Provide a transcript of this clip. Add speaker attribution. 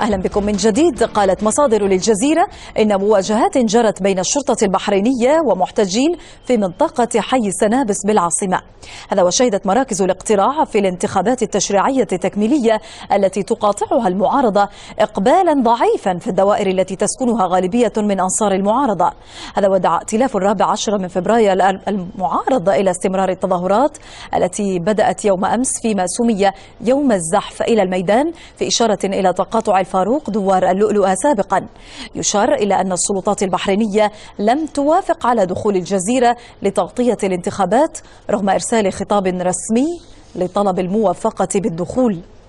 Speaker 1: أهلا بكم من جديد قالت مصادر للجزيرة إن مواجهات جرت بين الشرطة البحرينية ومحتجين في منطقة حي سنابس بالعاصمة هذا وشهدت مراكز الاقتراع في الانتخابات التشريعية التكميلية التي تقاطعها المعارضة إقبالا ضعيفا في الدوائر التي تسكنها غالبية من أنصار المعارضة هذا ودعا ائتلاف الرابع عشر من فبراير المعارضة إلى استمرار التظاهرات التي بدأت يوم أمس فيما سمي يوم الزحف إلى الميدان في إشارة إلى تقاطع فاروق دوار اللؤلؤة سابقا يشار إلى أن السلطات البحرينية لم توافق على دخول الجزيرة لتغطية الانتخابات رغم إرسال خطاب رسمي لطلب الموافقة بالدخول